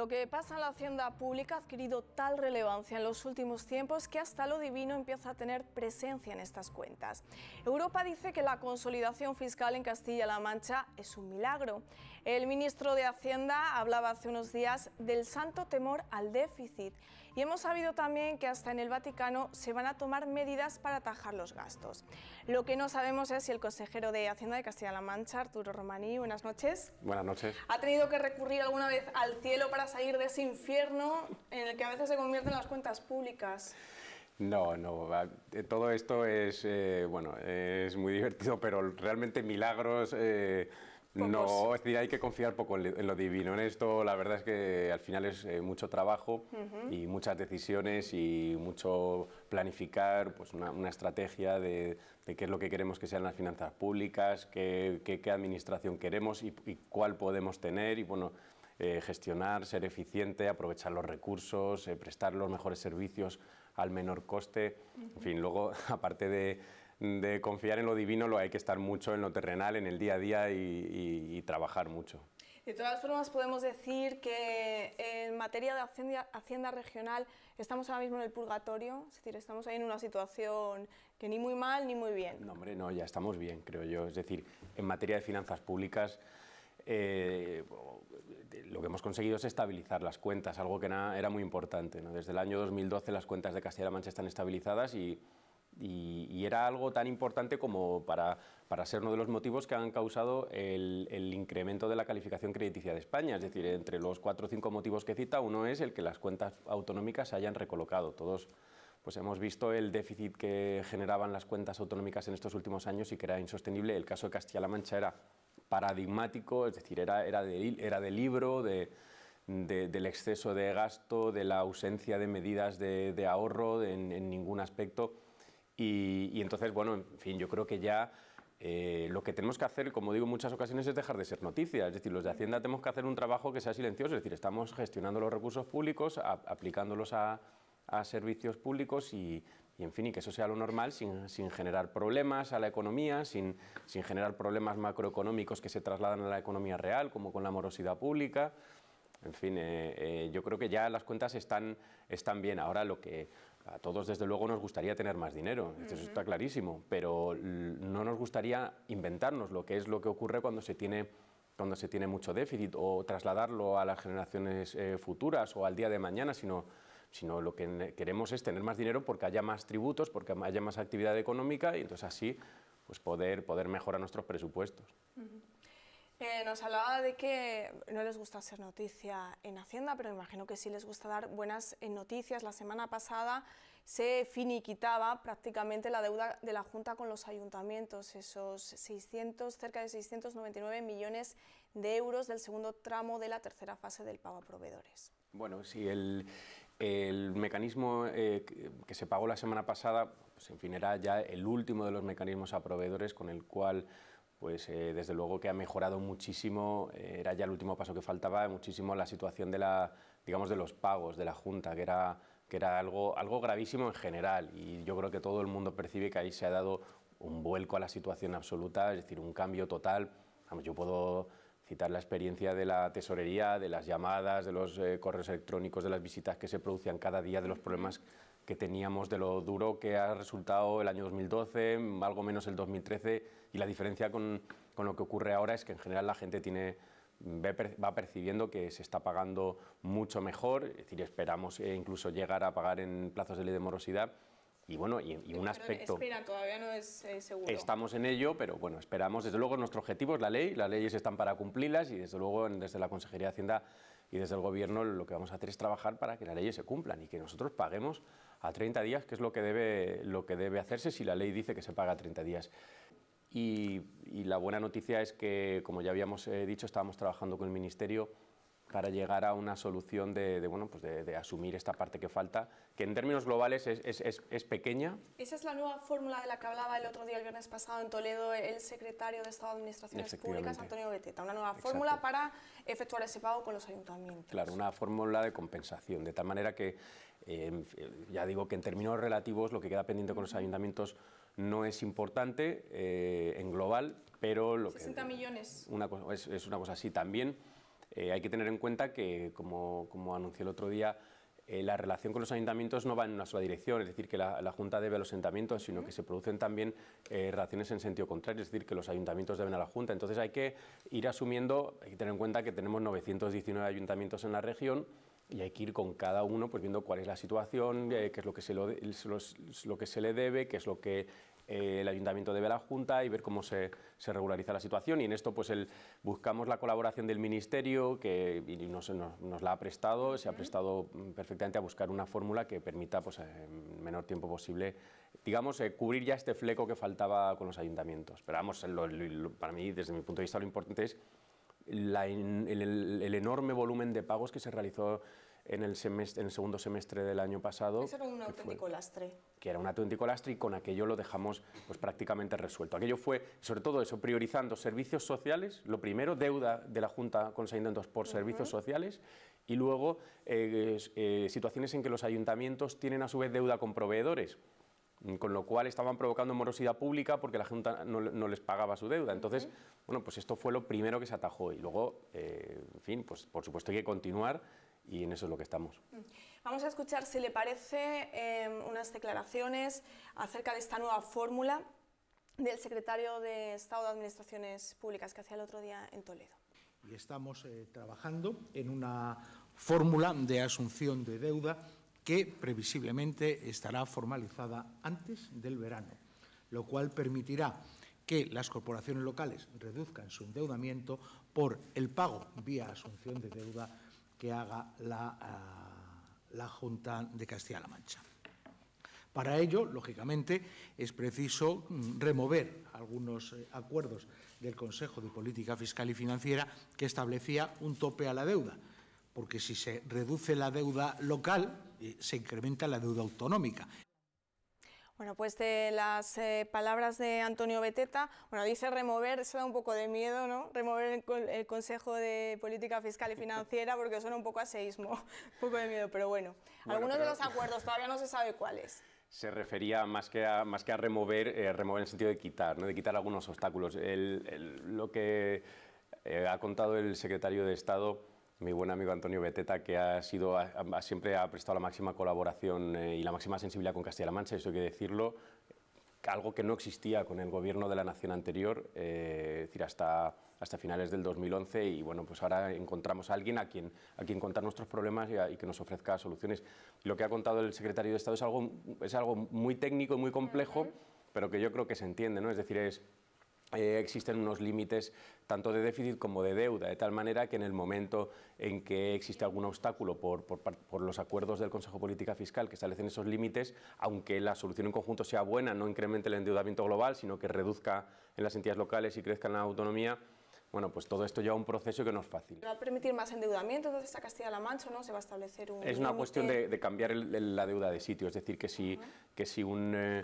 Lo que pasa en la hacienda pública ha adquirido tal relevancia en los últimos tiempos que hasta lo divino empieza a tener presencia en estas cuentas. Europa dice que la consolidación fiscal en Castilla-La Mancha es un milagro. El ministro de Hacienda hablaba hace unos días del santo temor al déficit. Y hemos sabido también que hasta en el Vaticano se van a tomar medidas para atajar los gastos. Lo que no sabemos es si el consejero de Hacienda de Castilla-La Mancha, Arturo Romaní, buenas noches. Buenas noches. ¿Ha tenido que recurrir alguna vez al cielo para salir de ese infierno en el que a veces se convierten las cuentas públicas? No, no, eh, todo esto es, eh, bueno, es muy divertido, pero realmente milagros... Eh, no, es decir, hay que confiar poco en lo divino. En esto, la verdad es que al final es eh, mucho trabajo y muchas decisiones y mucho planificar pues, una, estrategia de, qué es lo que queremos que sean las finanzas públicas, qué, administración queremos y, cuál podemos tener. Y bueno, eh, gestionar, ser eficiente, aprovechar los recursos, eh, prestar los mejores servicios al menor coste. En fin, luego, aparte de de confiar en lo divino, lo hay que estar mucho en lo terrenal, en el día a día y, trabajar mucho. De todas formas, podemos decir que en materia de hacienda, regional estamos ahora mismo en el purgatorio, es decir, estamos ahí en una situación que ni muy mal ni muy bien. No, hombre, no, ya estamos bien, creo yo. Es decir, en materia de finanzas públicas, eh, lo que hemos conseguido es estabilizar las cuentas, algo que era muy importante. Desde el año 2012 las cuentas de Castilla-La Mancha están estabilizadas y y, era algo tan importante como para, ser uno de los motivos que han causado el, incremento de la calificación crediticia de España. Es decir, entre los cuatro o cinco motivos que cita, uno es el que las cuentas autonómicas se hayan recolocado. Todos pues hemos visto el déficit que generaban las cuentas autonómicas en estos últimos años y que era insostenible. El caso de Castilla-La Mancha era paradigmático, es decir, era, era, de, libro, de... del exceso de gasto, de la ausencia de medidas de, ahorro en, ningún aspecto. Y, entonces, bueno, en fin, yo creo que ya eh, lo que tenemos que hacer, como digo en muchas ocasiones, es dejar de ser noticias, Es decir, los de Hacienda tenemos que hacer un trabajo que sea silencioso. Es decir, estamos gestionando los recursos públicos, aplicándolos a, servicios públicos y, en fin, y que eso sea lo normal sin, sin generar problemas a la economía, sin, sin, generar problemas macroeconómicos que se trasladan a la economía real, como con la morosidad pública. En fin, eh, eh, yo creo que ya las cuentas están, están bien. Ahora lo que, a todos, desde luego, nos gustaría tener más dinero, eso está clarísimo, pero no nos gustaría inventarnos lo que es lo que ocurre cuando se tiene cuando se tiene mucho déficit o trasladarlo a las generaciones eh, futuras o al día de mañana, sino, lo que queremos es tener más dinero porque haya más tributos, porque haya más actividad económica y entonces así pues poder, poder mejorar nuestros presupuestos. Eh, nos hablaba de que no les gusta hacer noticia en Hacienda, pero imagino que sí les gusta dar buenas eh, noticias. La semana pasada se finiquitaba prácticamente la deuda de la Junta con los ayuntamientos, esos 600, cerca de 699 millones de euros del segundo tramo de la tercera fase del pago a proveedores. Bueno, si el, mecanismo eh, que se pagó la semana pasada, pues en fin, era ya el último de los mecanismos a proveedores con el cual pues eh, desde luego que ha mejorado muchísimo, eh, era ya el último paso que faltaba, muchísimo la situación de, la, digamos, de los pagos de la Junta, que era, que era algo, algo gravísimo en general y yo creo que todo el mundo percibe que ahí se ha dado un vuelco a la situación absoluta, es decir, un cambio total. yo puedo citar la experiencia de la tesorería, de las llamadas, de los eh, correos electrónicos, de las visitas que se producían cada día, de los problemas que teníamos de lo duro que ha resultado el año 2012, algo menos el 2013, y la diferencia con, con lo que ocurre ahora es que en general la gente tiene va percibiendo que se está pagando mucho mejor, es decir, esperamos eh, incluso llegar a pagar en plazos de ley de morosidad. Y bueno, y, un aspecto... Espera, todavía no es eh, seguro. Estamos en ello, pero bueno, esperamos. Desde luego nuestro objetivo es la ley, las leyes están para cumplirlas y desde luego desde la Consejería de Hacienda y desde el Gobierno lo que vamos a hacer es trabajar para que las leyes se cumplan y que nosotros paguemos a 30 días, que es lo que debe, lo que debe hacerse si la ley dice que se paga a 30 días. Y, la buena noticia es que, como ya habíamos eh, dicho, estábamos trabajando con el Ministerio para llegar a una solución de, bueno, pues de, asumir esta parte que falta, que en términos globales es, es, es, pequeña. Esa es la nueva fórmula de la que hablaba el otro día, el viernes pasado, en Toledo, el secretario de Estado de Administraciones Públicas, Antonio Beteta. Una nueva fórmula para efectuar ese pago con los ayuntamientos. Claro, una fórmula de compensación, de tal manera que ya digo que en términos relativos lo que queda pendiente con los ayuntamientos no es importante eh, en global, pero lo 60 millones. es, una cosa así. También eh, hay que tener en cuenta que, como, anuncié el otro día, eh, la relación con los ayuntamientos no va en una sola dirección, es decir, que la, Junta debe a los ayuntamientos, sino que se producen también relaciones en sentido contrario, es decir, que los ayuntamientos deben a la Junta. Entonces hay que ir asumiendo, hay que tener en cuenta que tenemos 919 ayuntamientos en la región y hay que ir con cada uno pues viendo cuál es la situación, eh, qué es lo que, se lo, que se le debe, qué es lo que eh, el ayuntamiento debe a la Junta y ver cómo se, regulariza la situación. Y en esto pues buscamos la colaboración del Ministerio, que nos, la ha prestado, se ha prestado perfectamente a buscar una fórmula que permita pues, eh, en menor tiempo posible, digamos, cubrir ya este fleco que faltaba con los ayuntamientos. Pero vamos, para mí, desde mi punto de vista, lo importante es el, enorme volumen de pagos que se realizó en el, segundo semestre del año pasado. Eso era un auténtico lastre. Que era un auténtico lastre y con aquello lo dejamos pues, prácticamente resuelto. Aquello fue, sobre todo eso, priorizando servicios sociales, lo primero, deuda de la Junta con ayuntamientos por servicios sociales y luego eh, eh, situaciones en que los ayuntamientos tienen a su vez deuda con proveedores. Mm, con lo cual estaban provocando morosidad pública porque la Junta no, les pagaba su deuda. Entonces, bueno, pues esto fue lo primero que se atajó y luego, eh, en fin, pues por supuesto hay que continuar y en eso es lo que estamos. Mm. Vamos a escuchar, si le parece, em, unas declaraciones acerca de esta nueva fórmula del secretario de Estado de Administraciones Públicas que hacía el otro día en Toledo. Y estamos eh, trabajando en una fórmula de asunción de deuda que previsiblemente estará formalizada antes del verano, lo cual permitirá que las corporaciones locales reduzcan su endeudamiento por el pago vía asunción de deuda que haga la, ah, Junta de Castilla-La Mancha. Para ello, lógicamente, es preciso mm, remover algunos eh, acuerdos del Consejo de Política Fiscal y Financiera que establecía un tope a la deuda, porque si se reduce la deuda local, eh, se incrementa la deuda autonómica. Bueno, pues de las eh, palabras de Antonio Beteta, bueno, dice remover, eso da un poco de miedo, ¿no? Remover el, Consejo de Política Fiscal y Financiera porque suena un poco a seísmo, un poco de miedo, pero bueno, algunos de los acuerdos todavía no se sabe cuáles se refería más que a, más que a remover, eh, remover en el sentido de quitar, ¿no? de quitar algunos obstáculos. lo que ha contado el secretario de Estado mi buen amigo Antonio Beteta, que ha sido, siempre ha prestado la máxima colaboración eh, y la máxima sensibilidad con Castilla-La Mancha, eso hay que decirlo, algo que no existía con el gobierno de la nación anterior, eh, es decir, hasta, hasta finales del 2011, y bueno, pues ahora encontramos a alguien a quien, a quien contar nuestros problemas y, y que nos ofrezca soluciones. Lo que ha contado el secretario de Estado es algo, es algo muy técnico y muy complejo, pero que yo creo que se entiende, ¿no? Es decir, es eh, existen unos límites tanto de déficit como de deuda, de tal manera que en el momento en que existe algún obstáculo por, los acuerdos del Consejo de Política Fiscal que establecen esos límites, aunque la solución en conjunto sea buena, no incremente el endeudamiento global, sino que reduzca en las entidades locales y crezca en la autonomía, bueno, pues todo esto lleva un proceso que no es fácil. ¿Va a permitir más endeudamiento entonces a Castilla-La Mancha no? ¿Se va a establecer un.? Es una cuestión de, cambiar la deuda de sitio, es decir, que si, que si un, eh,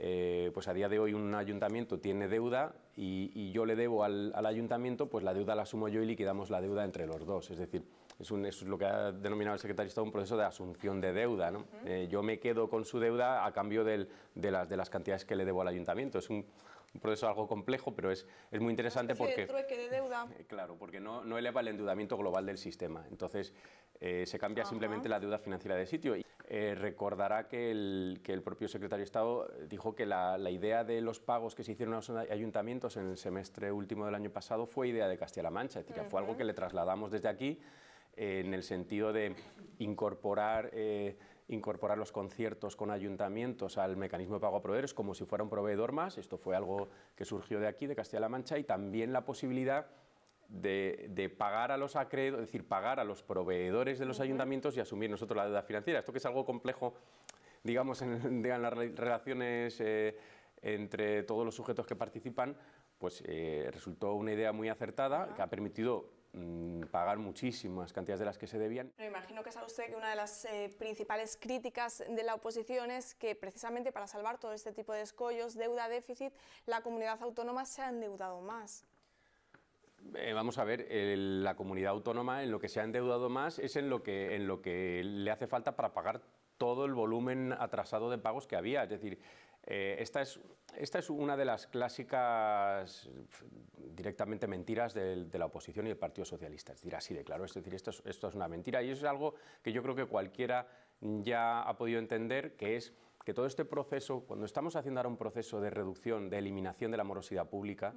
eh, pues a día de hoy un ayuntamiento tiene deuda y, yo le debo al, ayuntamiento, pues la deuda la asumo yo y liquidamos la deuda entre los dos. Es decir, es, un, es lo que ha denominado el secretario de un proceso de asunción de deuda. Eh, yo me quedo con su deuda a cambio de, las, cantidades que le debo al ayuntamiento. Es un, proceso algo complejo, pero es, muy interesante porque... de deuda. Claro, porque no, eleva el endeudamiento global del sistema. Entonces, eh, se cambia simplemente la deuda financiera de sitio. Eh, recordará que el, que el, propio secretario de Estado dijo que la, idea de los pagos que se hicieron a los ayuntamientos en el semestre último del año pasado fue idea de Castilla-La Mancha, es decir, que fue algo que le trasladamos desde aquí eh, en el sentido de incorporar, eh, incorporar los conciertos con ayuntamientos al mecanismo de pago a proveedores como si fuera un proveedor más, esto fue algo que surgió de aquí, de Castilla-La Mancha, y también la posibilidad de, pagar a los acreedores, decir, pagar a los proveedores de los ayuntamientos y asumir nosotros la deuda financiera. Esto que es algo complejo, digamos, en, las relaciones eh, entre todos los sujetos que participan, pues eh, resultó una idea muy acertada que ha permitido mm, pagar muchísimas cantidades de las que se debían. Me imagino que sabe usted que una de las eh, principales críticas de la oposición es que precisamente para salvar todo este tipo de escollos, deuda, déficit, la comunidad autónoma se ha endeudado más. Eh, vamos a ver, eh, la comunidad autónoma en lo que se ha endeudado más es en lo que, en lo que le hace falta para pagar todo el volumen atrasado de pagos que había. Es decir, eh, esta, es, una de las clásicas directamente mentiras de, la oposición y del Partido Socialista. Es decir, así de claro. Es decir, esto es, una mentira y eso es algo que yo creo que cualquiera ya ha podido entender, que es que todo este proceso, cuando estamos haciendo ahora un proceso de reducción, de eliminación de la morosidad pública,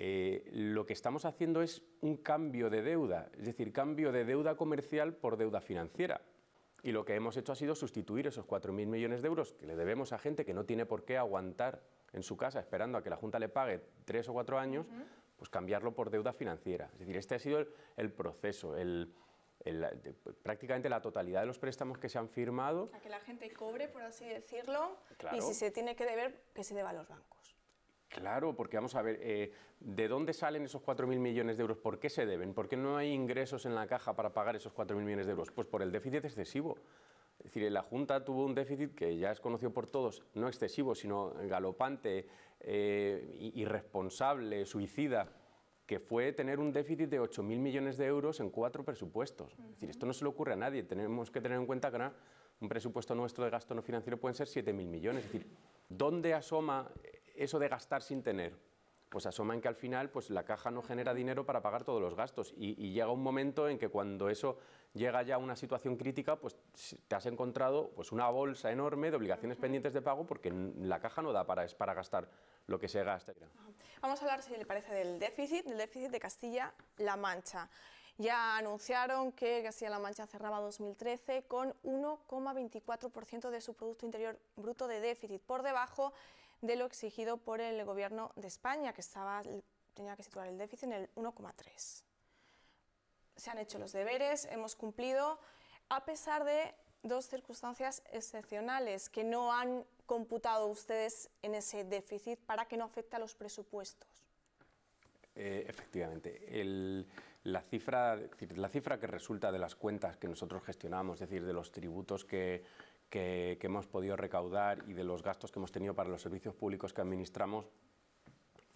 eh, lo que estamos haciendo es un cambio de deuda, es decir, cambio de deuda comercial por deuda financiera. Y lo que hemos hecho ha sido sustituir esos 4.000 millones de euros que le debemos a gente que no tiene por qué aguantar en su casa esperando a que la Junta le pague tres o cuatro años, pues cambiarlo por deuda financiera. Es decir, este ha sido el, proceso, prácticamente la totalidad de los préstamos que se han firmado. A que la gente cobre, por así decirlo, y si se tiene que deber, que se deba a los bancos. Claro, porque vamos a ver, eh, ¿de dónde salen esos 4.000 millones de euros? ¿Por qué se deben? ¿Por qué no hay ingresos en la caja para pagar esos 4.000 millones de euros? Pues por el déficit excesivo. Es decir, la Junta tuvo un déficit que ya es conocido por todos, no excesivo, sino galopante, irresponsable, eh, suicida, que fue tener un déficit de 8.000 millones de euros en cuatro presupuestos. Es decir, esto no se le ocurre a nadie. Tenemos que tener en cuenta que un presupuesto nuestro de gasto no financiero pueden ser 7.000 millones. Es decir, ¿dónde asoma eso de gastar sin tener? Pues asoma en que al final pues la caja no genera dinero para pagar todos los gastos y, llega un momento en que cuando eso llega ya a una situación crítica, pues te has encontrado pues una bolsa enorme de obligaciones pendientes de pago porque la caja no da para, es para gastar lo que se gasta. Vamos a hablar, si le parece, del déficit, del déficit de Castilla-La Mancha. Ya anunciaron que Castilla-La Mancha cerraba 2013 con 1,24% de su Producto Interior Bruto de déficit, por debajo de lo exigido por el gobierno de España, que estaba, tenía que situar el déficit en el 1,3. Se han hecho los deberes, hemos cumplido, a pesar de dos circunstancias excepcionales que no han computado ustedes en ese déficit para que no afecte a los presupuestos. Eh, efectivamente, la, cifra, la cifra que resulta de las cuentas que nosotros gestionamos, es decir, de los tributos que que, hemos podido recaudar y de los gastos que hemos tenido para los servicios públicos que administramos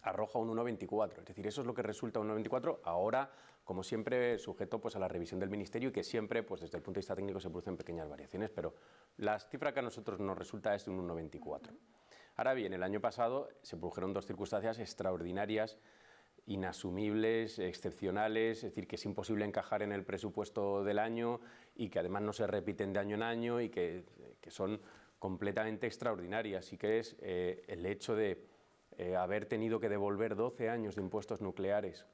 arroja un 1,24. Es decir, eso es lo que resulta un 1,24 ahora, como siempre, sujeto pues, a la revisión del Ministerio y que siempre, pues, desde el punto de vista técnico, se producen pequeñas variaciones, pero la cifra que a nosotros nos resulta es un 1,24. Ahora bien, el año pasado se produjeron dos circunstancias extraordinarias inasumibles, excepcionales, es decir, que es imposible encajar en el presupuesto del año y que además no se repiten de año en año y que, son completamente extraordinarias. Y que es eh, el hecho de eh, haber tenido que devolver 12 años de impuestos nucleares,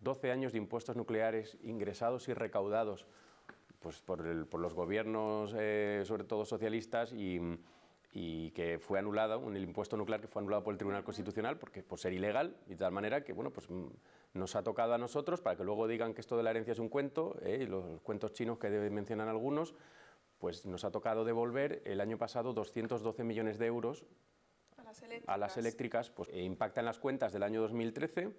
12 años de impuestos nucleares ingresados y recaudados pues por, los gobiernos, eh, sobre todo socialistas, y y que fue anulado, el impuesto nuclear que fue anulado por el Tribunal Constitucional porque, por ser ilegal, de tal manera que bueno, pues, mm, nos ha tocado a nosotros para que luego digan que esto de la herencia es un cuento, ¿eh? y los cuentos chinos que mencionan algunos, pues nos ha tocado devolver el año pasado 212 millones de euros a las eléctricas, pues, e las cuentas del año 2013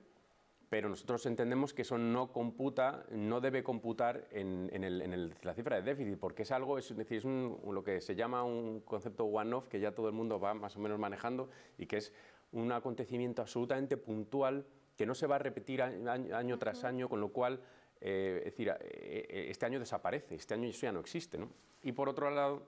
pero nosotros entendemos que eso no computa, no debe computar en, la cifra de déficit, porque es algo, es, decir, es lo que se llama un concepto one-off que ya todo el mundo va más o menos manejando y que es un acontecimiento absolutamente puntual que no se va a repetir año, tras año, con lo cual, eh, es decir, eh, eh, este año desaparece, este año eso ya no existe. Y por otro lado,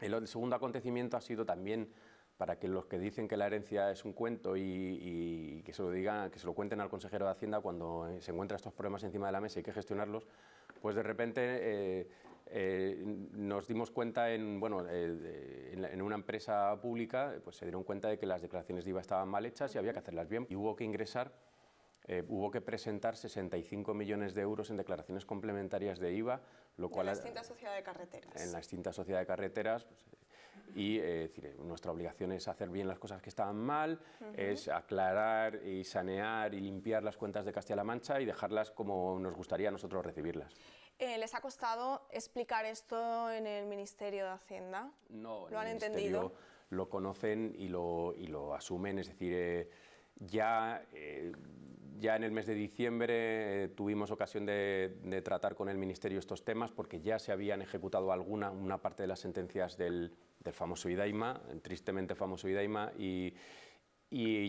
el segundo acontecimiento ha sido también para que los que dicen que la herencia es un cuento y, que se lo digan, que se lo cuenten al consejero de Hacienda cuando eh, se encuentran estos problemas encima de la mesa y hay que gestionarlos, pues de repente eh, eh, nos dimos cuenta en, bueno, en, una empresa pública, pues se dieron cuenta de que las declaraciones de IVA estaban mal hechas y había que hacerlas bien y hubo que ingresar hubo que presentar 65 millones de euros en declaraciones complementarias de IVA, lo cual... En la extinta sociedad de carreteras. En la extinta sociedad de carreteras, pues, y eh, decir, eh, nuestra obligación es hacer bien las cosas que estaban mal, es aclarar y sanear y limpiar las cuentas de Castilla-La Mancha y dejarlas como nos gustaría a nosotros recibirlas. Eh, ¿Les ha costado explicar esto en el Ministerio de Hacienda? No, ¿Lo han entendido? Lo conocen y lo, y lo asumen, es decir, ya ya en el mes de diciembre eh, tuvimos ocasión de, tratar con el Ministerio estos temas porque ya se habían ejecutado alguna, una parte de las sentencias del, famoso IDAIMA, tristemente famoso IDAIMA, y,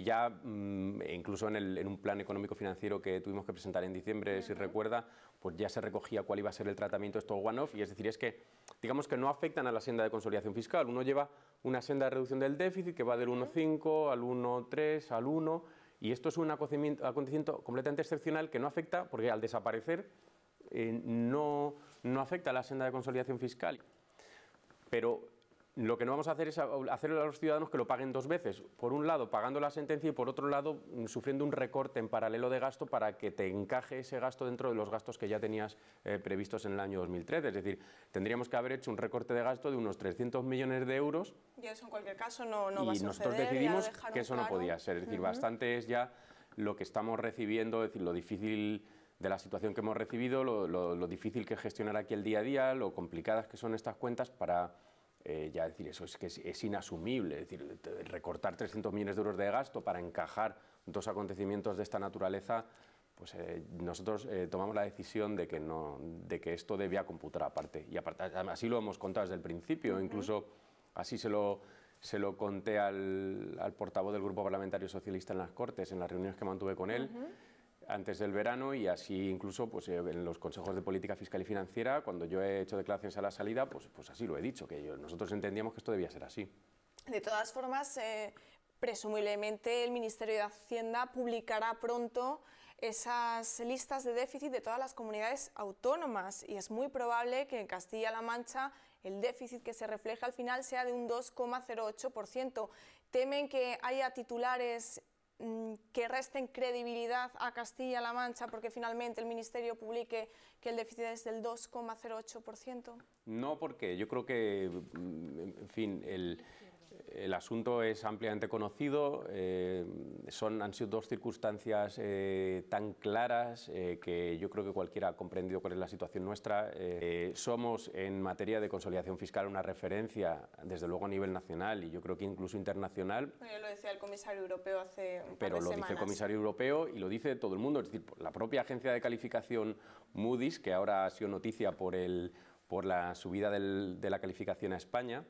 ya mm, e incluso en, un plan económico financiero que tuvimos que presentar en diciembre, si recuerda, pues ya se recogía cuál iba a ser el tratamiento de estos one-off, y es decir, es que digamos que no afectan a la senda de consolidación fiscal. Uno lleva una senda de reducción del déficit que va del 1,5 al 1,3 al 1 y esto es un acontecimiento completamente excepcional que no afecta, porque al desaparecer eh, no, no afecta a la senda de consolidación fiscal. Pero lo que no vamos a hacer es hacerle a los ciudadanos que lo paguen dos veces. Por un lado, pagando la sentencia y por otro lado, mm, sufriendo un recorte en paralelo de gasto para que te encaje ese gasto dentro de los gastos que ya tenías eh, previstos en el año 2013. Es decir, tendríamos que haber hecho un recorte de gasto de unos 300 millones de euros. Y eso en cualquier caso no, va a suceder. Y nosotros decidimos que eso no podía ser. Es decir, bastante es ya lo que estamos recibiendo, es decir, lo difícil de la situación que hemos recibido, lo, lo difícil que es gestionar aquí el día a día, lo complicadas que son estas cuentas para eh, ya decir, eso es que es, inasumible, es decir, recortar 300 millones de euros de gasto para encajar dos acontecimientos de esta naturaleza, pues eh, nosotros eh, tomamos la decisión de que, no, de que esto debía computar aparte. Y aparte, así lo hemos contado desde el principio, incluso así se lo, se lo conté al, portavoz del Grupo Parlamentario Socialista en las Cortes, en las reuniones que mantuve con él antes del verano y así incluso pues, eh, en los consejos de política fiscal y financiera, cuando yo he hecho declaraciones a la salida, pues, pues así lo he dicho, que nosotros entendíamos que esto debía ser así. De todas formas, eh, presumiblemente el Ministerio de Hacienda publicará pronto esas listas de déficit de todas las comunidades autónomas y es muy probable que en Castilla-La Mancha el déficit que se refleja al final sea de un 2,08%. Temen que haya titulares Mm, que resten credibilidad a Castilla-La Mancha porque finalmente el Ministerio publique que el déficit es del 2,08%? No, porque yo creo que, mm, en fin, el, el asunto es ampliamente conocido, eh, son, han sido dos circunstancias eh, tan claras eh, que yo creo que cualquiera ha comprendido cuál es la situación nuestra. somos en materia de consolidación fiscal una referencia, desde luego a nivel nacional y yo creo que incluso internacional. Yo lo decía el comisario europeo hace un par Pero lo dice el comisario europeo y lo dice todo el mundo, es decir, la propia agencia de calificación Moody's, que ahora ha sido noticia por, el, por la subida de la calificación a España,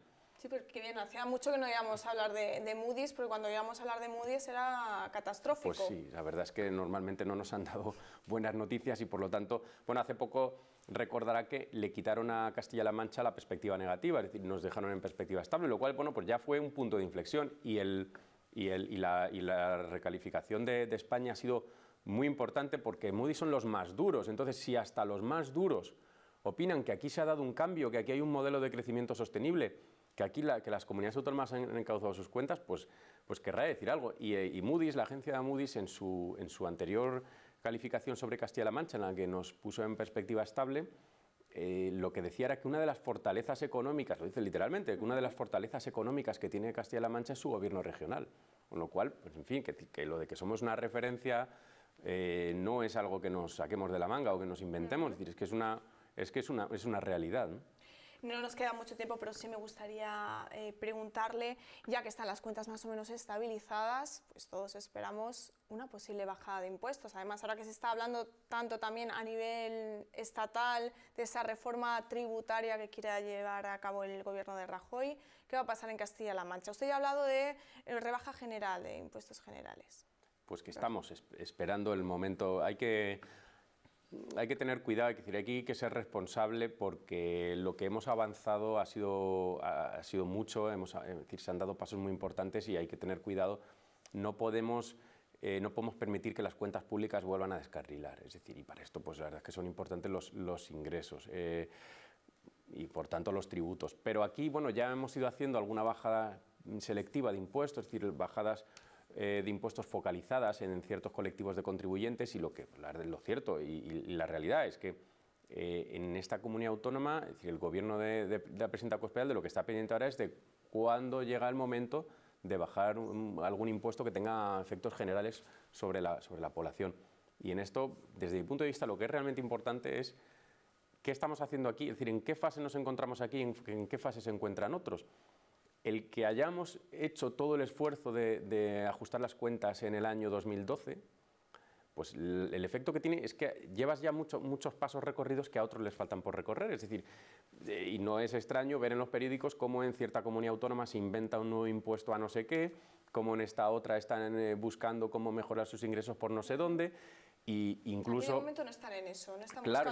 Sí, porque bien, hacía mucho que no íbamos a hablar de, Moody's, porque cuando íbamos a hablar de Moody's era catastrófico. Pues sí, la verdad es que normalmente no nos han dado buenas noticias y por lo tanto, bueno, hace poco recordará que le quitaron a Castilla-La Mancha la perspectiva negativa, es decir, nos dejaron en perspectiva estable, lo cual, bueno, pues ya fue un punto de inflexión y, y, la, recalificación de, de España ha sido muy importante porque Moody's son los más duros, entonces si hasta los más duros opinan que aquí se ha dado un cambio, que aquí hay un modelo de crecimiento sostenible, que aquí la, que las comunidades autónomas han encauzado sus cuentas, pues, pues querrá decir algo. Y, eh, Moody's, la agencia de Moody's, en su, en su anterior calificación sobre Castilla-La Mancha, en la que nos puso en perspectiva estable, eh, lo que decía era que una de las fortalezas económicas, lo dice literalmente, que una de las fortalezas económicas que tiene Castilla-La Mancha es su gobierno regional. Con lo cual, pues, en fin, que, lo de que somos una referencia eh, no es algo que nos saquemos de la manga o que nos inventemos, mm. es decir, es que es una, es que es una, es una realidad. ¿no? No nos queda mucho tiempo, pero sí me gustaría eh, preguntarle, ya que están las cuentas más o menos estabilizadas, pues todos esperamos una posible bajada de impuestos. Además, ahora que se está hablando tanto también a nivel estatal de esa reforma tributaria que quiere llevar a cabo el gobierno de Rajoy, ¿qué va a pasar en Castilla-La Mancha? Usted ya ha hablado de eh, rebaja general, de impuestos generales. Pues que estamos esperando el momento. Hay que hay que tener cuidado, hay que decir, que ser responsable porque lo que hemos avanzado ha sido, ha, sido mucho, hemos, eh, decir, se han dado pasos muy importantes y hay que tener cuidado. No podemos... Eh, no podemos permitir que las cuentas públicas vuelvan a descarrilar. Es decir, y para esto, pues la verdad es que son importantes los, los ingresos. Eh, y por tanto los tributos. Pero aquí, bueno, ya hemos ido haciendo alguna bajada selectiva de impuestos, es decir, bajadas eh, de impuestos focalizadas en ciertos colectivos de contribuyentes y lo que lo cierto y, la realidad es que eh, en esta comunidad autónoma, el gobierno de, la presidenta Cospedal de lo que está pendiente ahora es de cuándo llega el momento de bajar algún impuesto que tenga efectos generales sobre la, población. Y en esto, desde mi punto de vista, lo que es realmente importante es qué estamos haciendo aquí, es decir, en qué fase nos encontramos aquí, en qué fase se encuentran otros el que hayamos hecho todo el esfuerzo de, ajustar las cuentas en el año 2012, pues el, efecto que tiene es que llevas ya muchos pasos recorridos que a otros les faltan por recorrer. Es decir, eh, y no es extraño ver en los periódicos cómo en cierta comunidad autónoma se inventa un nuevo impuesto a no sé qué, cómo en esta otra están eh, buscando cómo mejorar sus ingresos por no sé dónde. Y este incluso... En momento no están en eso, no estamos Claro,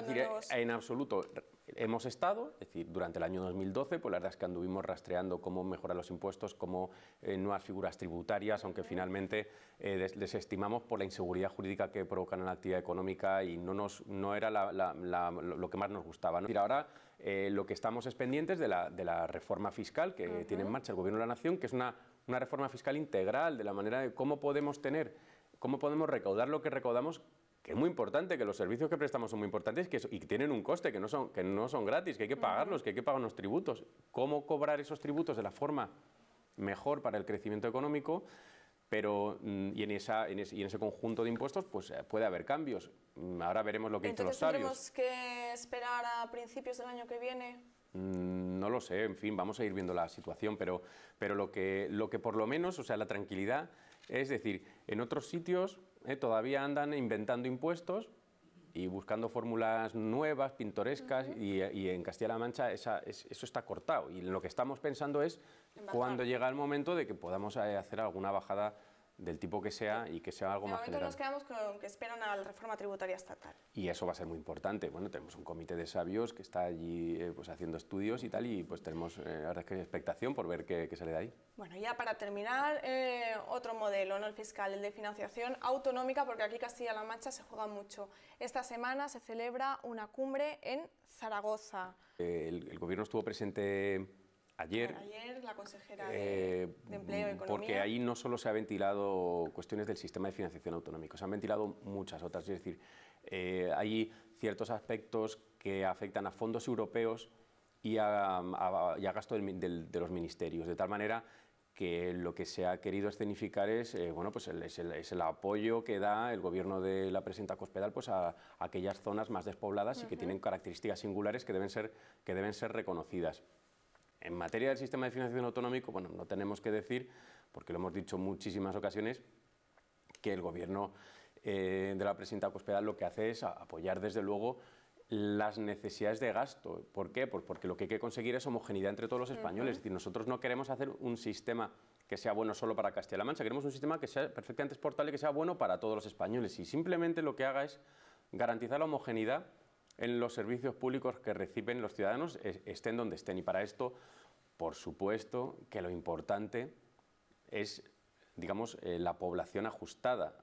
en absoluto. Hemos estado, es decir, durante el año 2012, pues la verdad es que anduvimos rastreando cómo mejorar los impuestos, cómo eh, nuevas figuras tributarias, aunque finalmente eh, desestimamos por la inseguridad jurídica que provocan en la actividad económica y no, nos, no era lo que más nos gustaba. ahora eh, lo que estamos es pendientes de la, de reforma fiscal que tiene en marcha el Gobierno de la Nación, que es una, una reforma fiscal integral, de la manera de cómo podemos tener, cómo podemos recaudar lo que recaudamos que es muy importante, que los servicios que prestamos son muy importantes que, y tienen un coste, que no, son, que no son gratis, que hay que pagarlos, que hay que pagar unos tributos. ¿Cómo cobrar esos tributos de la forma mejor para el crecimiento económico? Pero, mm, y en, esa, en ese, conjunto de impuestos pues eh, puede haber cambios. Mm, ahora veremos lo que hizo los sabios. ¿Tendremos que esperar a principios del año que viene? Mm, no lo sé, en fin, vamos a ir viendo la situación, pero, pero lo, que, lo que por lo menos, o sea, la tranquilidad es decir, en otros sitios eh, todavía andan inventando impuestos y buscando fórmulas nuevas, pintorescas, y, en Castilla-La Mancha eso está cortado. Y lo que estamos pensando es cuándo llega el momento de que podamos eh, hacer alguna bajada del tipo que sea y que sea algo más general. nos quedamos con que esperan a la reforma tributaria estatal. Y eso va a ser muy importante. Bueno, tenemos un comité de sabios que está allí eh, pues haciendo estudios y tal, y pues tenemos ahora eh, es que expectación por ver qué, sale de ahí. Bueno, ya para terminar, eh, otro modelo, ¿no? el fiscal, el de financiación autonómica, porque aquí Castilla-La Mancha se juega mucho. Esta semana se celebra una cumbre en Zaragoza. el gobierno estuvo presente ayer. la consejera eh, de, Empleo y Economía. Porque ahí no solo se ha ventilado cuestiones del sistema de financiación autonómico, se han ventilado muchas otras. Es decir, eh, hay ciertos aspectos que afectan a fondos europeos y a, gasto de los ministerios, de tal manera que lo que se ha querido escenificar es, eh, bueno, pues el, es, el, apoyo que da el gobierno de la presidenta Cospedal pues a, aquellas zonas más despobladas y que tienen características singulares que deben ser, que deben ser reconocidas. En materia del sistema de financiación autonómico, bueno, no tenemos que decir, porque lo hemos dicho muchísimas ocasiones, que el gobierno eh, de la presidenta Cospedal lo que hace es apoyar desde luego las necesidades de gasto. ¿Por qué? Pues porque lo que hay que conseguir es homogeneidad entre todos los españoles. Es decir, nosotros no queremos hacer un sistema que sea bueno solo para Castilla-La Mancha, queremos un sistema que sea perfectamente exportable, que sea bueno para todos los españoles. Y simplemente lo que haga es garantizar la homogeneidad en los servicios públicos que reciben los ciudadanos, estén donde estén. Y para esto, por supuesto, que lo importante es digamos, eh, la población ajustada,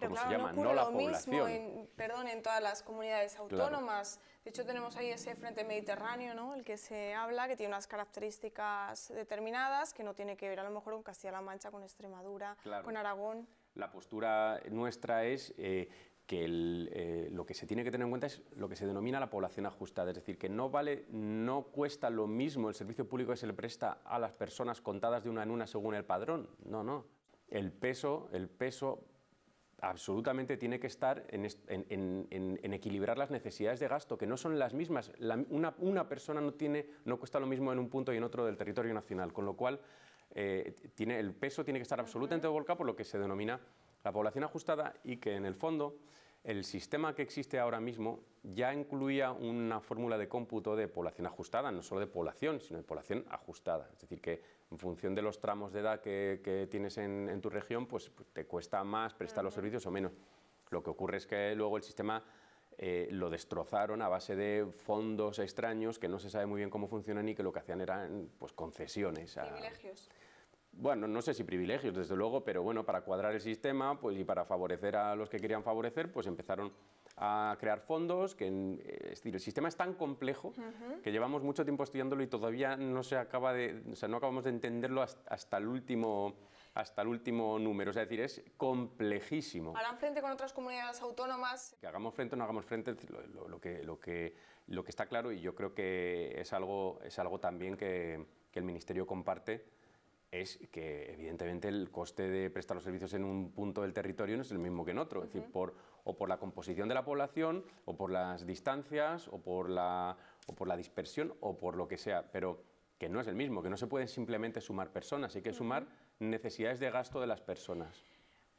como se llama, no, la lo población. Mismo en, perdón, en todas las comunidades autónomas. De hecho, tenemos ahí ese frente mediterráneo, ¿no? El que se habla, que tiene unas características determinadas, que no tiene que ver a lo mejor con Castilla-La Mancha, con Extremadura, con Aragón. La postura nuestra es eh, que eh, lo que se tiene que tener en cuenta es lo que se denomina la población ajustada, es decir, que no vale, no cuesta lo mismo el servicio público que se le presta a las personas contadas de una en una según el padrón. No, no. El peso, el peso absolutamente tiene que estar en, equilibrar las necesidades de gasto, que no son las mismas. una, persona no tiene, no cuesta lo mismo en un punto y en otro del territorio nacional, con lo cual eh, el peso tiene que estar absolutamente volcado por lo que se denomina la población ajustada y que en el fondo el sistema que existe ahora mismo ya incluía una fórmula de cómputo de población ajustada, no solo de población, sino de población ajustada. Es decir, que en función de los tramos de edad que, tienes en, tu región, pues, pues te cuesta más prestar los servicios o menos. Lo que ocurre es que luego el sistema eh, lo destrozaron a base de fondos extraños que no se sabe muy bien cómo funcionan y que lo que hacían eran pues, concesiones. A... Privilegios bueno, no sé si privilegios, desde luego, pero bueno, para cuadrar el sistema pues, y para favorecer a los que querían favorecer, pues empezaron a crear fondos, que eh, es decir, el sistema es tan complejo que llevamos mucho tiempo estudiándolo y todavía no se acaba de, no acabamos de entenderlo hasta, el último hasta el último número, o sea, es decir, es complejísimo. ¿Harán frente con otras comunidades autónomas? Que hagamos frente o no hagamos frente, lo, lo, que, lo, lo que está claro y yo creo que es algo, es algo también que, que el Ministerio comparte, es que evidentemente el coste de prestar los servicios en un punto del territorio no es el mismo que en otro, es decir, por, o por la composición de la población, o por las distancias, o por la, por la dispersión, o por lo que sea, pero que no es el mismo, que no se pueden simplemente sumar personas, hay que sumar necesidades de gasto de las personas.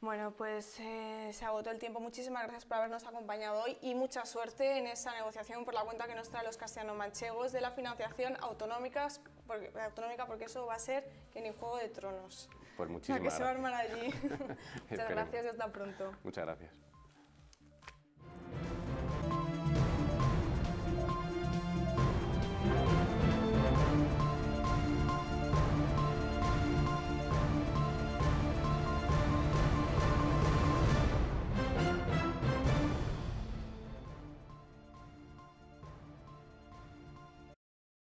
Bueno, pues eh, se agotó el tiempo. Muchísimas gracias por habernos acompañado hoy y mucha suerte en esa negociación por la cuenta que nos trae los castellano manchegos de la financiación autonómicas porque, autonómica porque eso va a ser que ni Juego de Tronos. Pues muchísimas que gracias. se allí. Muchas gracias y hasta pronto. Muchas gracias.